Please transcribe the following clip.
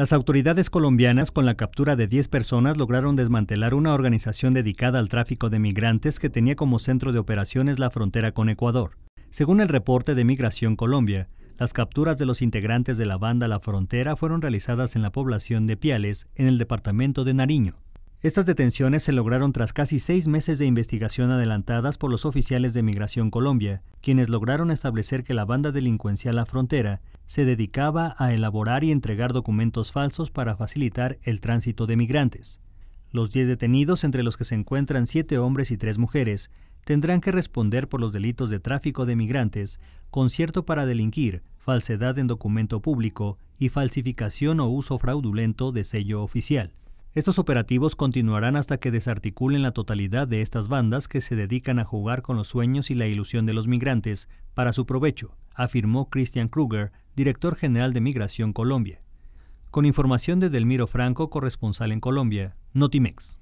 Las autoridades colombianas con la captura de 10 personas lograron desmantelar una organización dedicada al tráfico de migrantes que tenía como centro de operaciones la frontera con Ecuador. Según el reporte de Migración Colombia, las capturas de los integrantes de la banda La Frontera fueron realizadas en la población de Piales, en el departamento de Nariño. Estas detenciones se lograron tras casi seis meses de investigación adelantadas por los oficiales de Migración Colombia, quienes lograron establecer que la banda delincuencial La Frontera se dedicaba a elaborar y entregar documentos falsos para facilitar el tránsito de migrantes. Los 10 detenidos, entre los que se encuentran siete hombres y tres mujeres, tendrán que responder por los delitos de tráfico de migrantes, concierto para delinquir, falsedad en documento público y falsificación o uso fraudulento de sello oficial. Estos operativos continuarán hasta que desarticulen la totalidad de estas bandas que se dedican a jugar con los sueños y la ilusión de los migrantes para su provecho, afirmó Christian Kruger, director general de Migración Colombia. Con información de Delmiro Franco, corresponsal en Colombia, Notimex.